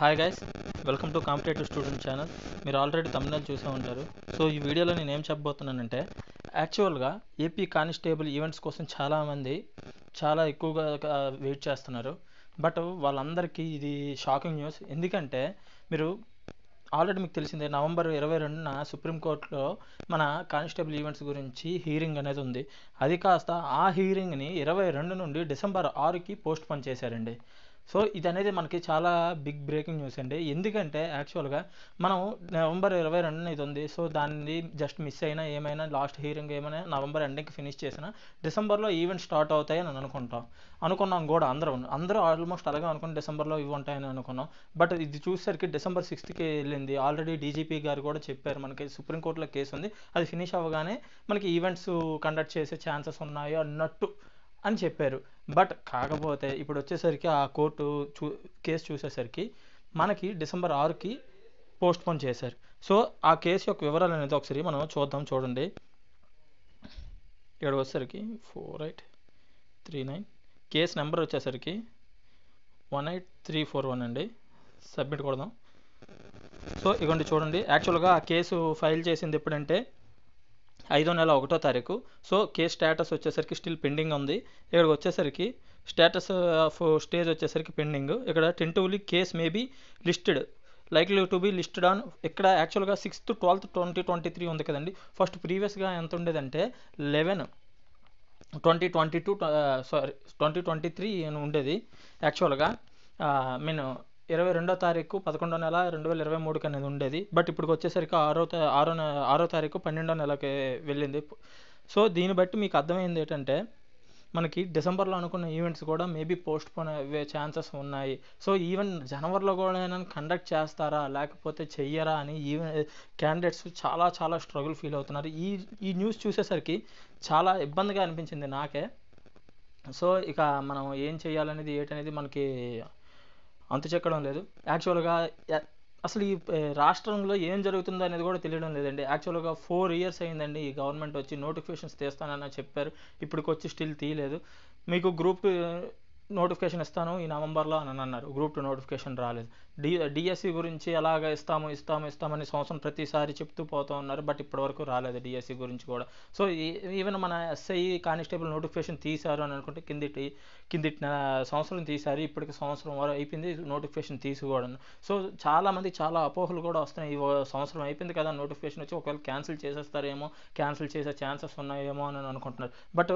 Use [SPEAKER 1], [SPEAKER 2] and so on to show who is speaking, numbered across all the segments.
[SPEAKER 1] hi guys welcome to competitive student channel మీరు already Tamil Nadu చూసే ఉంటారు సో ఈ వీడియోలో నేను ఏం చెప్పబోతున్నానంటే యాక్చువల్గా ఏపీ కానిస్టేబుల్ ఈవెంట్స్ కోసం చాలామంది చాలా ఎక్కువగా వెయిట్ చేస్తున్నారు బట్ వాళ్ళందరికీ ఇది షాకింగ్ న్యూస్ ఎందుకంటే మీరు ఆల్రెడీ మీకు తెలిసిందే నవంబర్ ఇరవై రెండున సుప్రీంకోర్టులో మన కానిస్టేబుల్ ఈవెంట్స్ గురించి హీరింగ్ అనేది ఉంది అది కాస్త ఆ హీరింగ్ని ఇరవై రెండు నుండి డిసెంబర్ ఆరుకి పోస్ట్ పోన్ చేశారండి సో ఇది అనేది మనకి చాలా బిగ్ బ్రేకింగ్ న్యూస్ అండి ఎందుకంటే యాక్చువల్గా మనం నవంబర్ ఇరవై రెండున ఇది ఉంది సో దాన్ని జస్ట్ మిస్ అయినా ఏమైనా లాస్ట్ హీరింగ్ ఏమైనా నవంబర్ ఎండింగ్కి ఫినిష్ చేసిన డిసెంబర్లో ఈవెంట్ స్టార్ట్ అవుతాయని అని అనుకుంటాం అనుకున్నాం కూడా అందరూ అందరూ ఆల్మోస్ట్ అలాగే అనుకుని డిసెంబర్లో ఇవి ఉంటాయని అనుకున్నాం బట్ ఇది చూసేసరికి డిసెంబర్ సిక్స్త్కి వెళ్ళింది ఆల్రెడీ డీజీపీ గారు కూడా చెప్పారు మనకి సుప్రీంకోర్టులో కేసు ఉంది అది ఫినిష్ అవ్వగానే మనకి ఈవెంట్స్ కండక్ట్ చేసే ఛాన్సెస్ ఉన్నాయో అన్నట్టు అని చెప్పారు బట్ కాకపోతే ఇప్పుడు వచ్చేసరికి ఆ కోర్టు చూ కేసు చూసేసరికి మనకి డిసెంబర్ ఆరుకి పోస్ట్పోన్ చేశారు సో ఆ కేసు యొక్క వివరాలు అనేది ఒకసారి మనం చూద్దాం చూడండి ఇక్కడ వచ్చేసరికి four eight three nine case number వచ్చేసరికి one eight three four one అండి సబ్మిట్ కొడదాం సో ఇగోండి చూడండి యాక్చువల్గా ఆ కేసు ఫైల్ చేసింది ఎప్పుడంటే ఐదో నెల ఒకటో తారీఖు సో కేస్ స్టేటస్ వచ్చేసరికి స్టిల్ పెండింగ్ ఉంది ఇక్కడికి వచ్చేసరికి స్టేటస్ ఆఫ్ స్టేజ్ వచ్చేసరికి పెండింగ్ ఇక్కడ tentatively case maybe listed likely to be listed on ఇక్కడ యాక్చువల్గా sixth twelfth twenty twenty three ఉంది కదండి ఫస్ట్ ప్రీవియస్గా ఎంత ఉండేదంటే eleven twenty twenty two sorry twenty twenty three ఉండేది యాక్చువల్గా మీన్ uh, ఇరవై రెండో తారీఖు పదకొండో నెల రెండు వేల ఇరవై మూడుకి అనేది ఉండేది బట్ ఇప్పుడు వచ్చేసరికి ఆరో ఆరో ఆరో తారీఖు పన్నెండో నెలకి వెళ్ళింది సో దీన్ని బట్టి మీకు అర్థమైంది ఏంటంటే మనకి డిసెంబర్లో అనుకున్న ఈవెంట్స్ కూడా మేబీ పోస్ట్ పోన్ అయ్యే ఛాన్సెస్ ఉన్నాయి సో ఈవెన్ జనవరిలో కూడా కండక్ట్ చేస్తారా లేకపోతే చెయ్యరా అని ఈవెన్ క్యాండిడేట్స్ చాలా చాలా స్ట్రగుల్ ఫీల్ అవుతున్నారు ఈ ఈ న్యూస్ చూసేసరికి చాలా ఇబ్బందిగా అనిపించింది నాకే సో ఇక మనం ఏం చేయాలనేది ఏంటనేది మనకి అంత చెక్కడం లేదు యాక్చువల్గా అసలు ఈ రాష్ట్రంలో ఏం జరుగుతుందో అనేది కూడా తెలియడం లేదండి యాక్చువల్గా ఫోర్ ఇయర్స్ అయిందండి ఈ గవర్నమెంట్ వచ్చి నోటిఫికేషన్స్ తీస్తానని చెప్పారు ఇప్పటికొచ్చి స్టిల్ తీయలేదు మీకు గ్రూప్ నోటిఫికేషన్ ఇస్తాను ఈ నవంబర్లో అని అన్నారు గ్రూప్ టూ నోటిఫికేషన్ రాలేదు డి డిఎస్సి e గురించి ఎలాగ ఇస్తాము ఇస్తాము ఇస్తామని సంవత్సరం ప్రతిసారి చెప్తూ పోతూ ఉన్నారు బట్ ఇప్పటివరకు రాలేదు డిఎస్సి e గురించి కూడా సో ఈవెన్ మన ఎస్ఐ కానిస్టేబుల్ నోటిఫికేషన్ తీశారు అని అనుకుంటే కిందిటి కిందిటి సంవత్సరం తీశారు ఇప్పటికి సంవత్సరం వరకు అయిపోయింది నోటిఫికేషన్ తీసుకోవడం సో చాలామంది చాలా అపోహలు కూడా వస్తున్నాయి ఈ సంవత్సరం అయిపోయింది కదా నోటిఫికేషన్ వచ్చి ఒకవేళ క్యాన్సిల్ చేసేస్తారేమో క్యాన్సిల్ చేసే ఛాన్సెస్ ఉన్నాయేమో అని అనుకుంటున్నారు బట్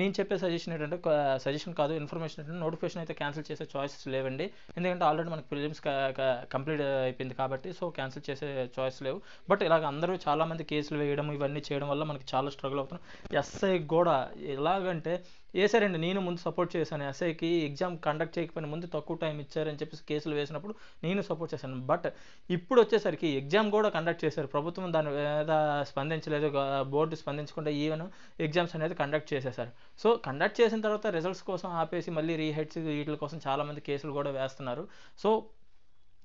[SPEAKER 1] నేను చెప్పే సజెషన్ ఏంటంటే సజెషన్ కాదు ఇన్ఫర్మేషన్ ఏంటంటే నోటిఫికేషన్ అయితే క్యాన్సిల్ చేసే చాయిసెస్ లేవండి ఎందుకంటే ఆల్రెడీ మనకి ప్రిలిమ్స్ కంప్లీట్ అయిపోయింది కాబట్టి సో క్యాన్సిల్ చేసే చాయిస్ లేవు బట్ ఇలాగ అందరూ చాలామంది కేసులు వేయడం ఇవన్నీ చేయడం వల్ల మనకి చాలా స్ట్రగుల్ అవుతున్నాం ఎస్ఐ కూడా ఎలాగంటే వేసారండి నేను ముందు సపోర్ట్ చేశాను ఎస్ఐకి ఎగ్జామ్ కండక్ట్ చేయకపోయిన ముందు తక్కువ టైం ఇచ్చారని చెప్పేసి కేసులు వేసినప్పుడు నేను సపోర్ట్ చేశాను బట్ ఇప్పుడు వచ్చేసరికి ఎగ్జామ్ కూడా కండక్ట్ చేశారు ప్రభుత్వం దాని మీద స్పందించలేదు బోర్డు స్పందించకుండా ఈవెన్ ఎగ్జామ్స్ అనేది కండక్ట్ చేసేసారు సో కండక్ట్ చేసిన తర్వాత రిజల్ట్స్ కోసం ఆపేసి మళ్ళీ రీహెడ్స్ వీటి కోసం చాలామంది కేసులు కూడా వేస్తున్నారు సో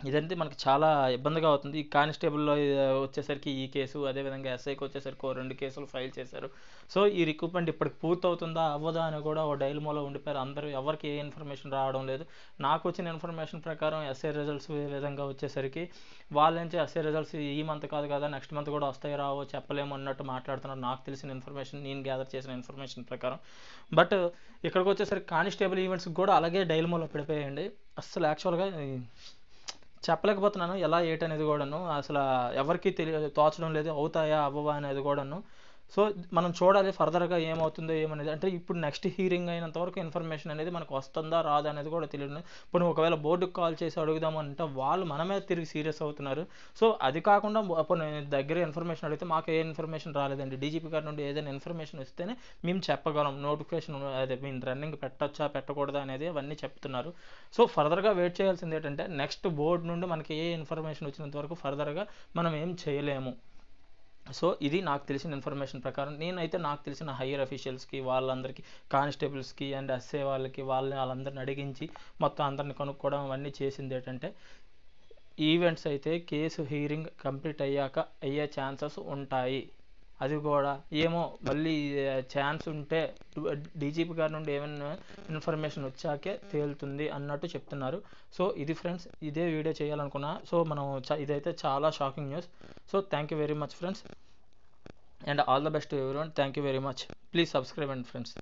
[SPEAKER 1] ఇదంతా మనకి చాలా ఇబ్బందిగా అవుతుంది ఈ కానిస్టేబుల్లో వచ్చేసరికి ఈ కేసు అదేవిధంగా ఎస్ఐకి వచ్చేసరికి ఓ రెండు కేసులు ఫైల్ చేశారు సో ఈ రిక్రూట్మెంట్ ఇప్పటికి పూర్తవుతుందా అవ్వదా అని కూడా ఓ డైల్మోలో ఉండిపోయారు అందరూ ఎవరికి ఏ ఇన్ఫర్మేషన్ రావడం లేదు నాకు వచ్చిన ఇన్ఫర్మేషన్ ప్రకారం ఎస్ఐ రిజల్ట్స్ విధంగా వచ్చేసరికి వాళ్ళ నుంచి ఎస్ఐ రిజల్ట్స్ ఈ మంత్ కాదు కదా నెక్స్ట్ మంత్ కూడా వస్తాయి రావో చెప్పలేము అన్నట్టు మాట్లాడుతున్నారు నాకు తెలిసిన ఇన్ఫర్మేషన్ నేను గ్యాదర్ చేసిన ఇన్ఫర్మేషన్ ప్రకారం బట్ ఇక్కడికి వచ్చేసరికి కానిస్టేబుల్ ఈవెంట్స్కి కూడా అలాగే డైల్మోలో పడిపోయాయండి అస్సలు యాక్చువల్గా చెప్పలేకపోతున్నాను ఎలా ఏంటి అనేది కూడాను అసలు ఎవరికీ తెలియ తోచడం లేదు అవుతాయా అవ్వవా అనేది కూడాను సో మనం చూడాలి ఫర్దర్గా ఏమవుతుందో ఏమనేది అంటే ఇప్పుడు నెక్స్ట్ హీరింగ్ అయినంత వరకు ఇన్ఫర్మేషన్ అనేది మనకు వస్తుందా రాదా అనేది కూడా తెలియదు ఇప్పుడు ఒకవేళ బోర్డుకి కాల్ చేసి అడుగుదామంటే వాళ్ళు మనమే తిరిగి సీరియస్ అవుతున్నారు సో అది కాకుండా దగ్గర ఇన్ఫర్మేషన్ అడిగితే మాకు ఏ ఇన్ఫర్మేషన్ రాలేదండి డీజీపీ గారి నుండి ఏదైనా ఇన్ఫర్మేషన్ వస్తేనే మేము చెప్పగలం నోటిఫికేషన్ అదే మేము రన్నింగ్ పెట్టచ్చా పెట్టకూడదా అనేది అవన్నీ చెప్తున్నారు సో ఫర్దర్గా వెయిట్ చేయాల్సింది ఏంటంటే నెక్స్ట్ బోర్డు నుండి మనకి ఏ ఇన్ఫర్మేషన్ వచ్చినంత వరకు ఫర్దర్గా మనం ఏం చేయలేము సో ఇది నాకు తెలిసిన ఇన్ఫర్మేషన్ ప్రకారం నేనైతే నాకు తెలిసిన హయ్యర్ అఫీషియల్స్కి వాళ్ళందరికీ కానిస్టేబుల్స్కి అండ్ ఎస్ఏ వాళ్ళకి వాళ్ళని వాళ్ళందరిని అడిగించి మొత్తం అందరిని కనుక్కోవడం అవన్నీ చేసింది ఏంటంటే ఈవెంట్స్ అయితే కేసు హీరింగ్ కంప్లీట్ అయ్యాక అయ్యే ఛాన్సెస్ ఉంటాయి అది కూడా ఏమో మళ్ళీ ఛాన్స్ ఉంటే డీజీపీ గారి నుండి ఏమైనా ఇన్ఫర్మేషన్ వచ్చాకే తేలుతుంది అన్నట్టు చెప్తున్నారు సో ఇది ఫ్రెండ్స్ ఇదే వీడియో చేయాలనుకున్నా సో మనం ఇదైతే చాలా shocking news so thank you very much friends and all the best ఎవరి thank you very much please subscribe and friends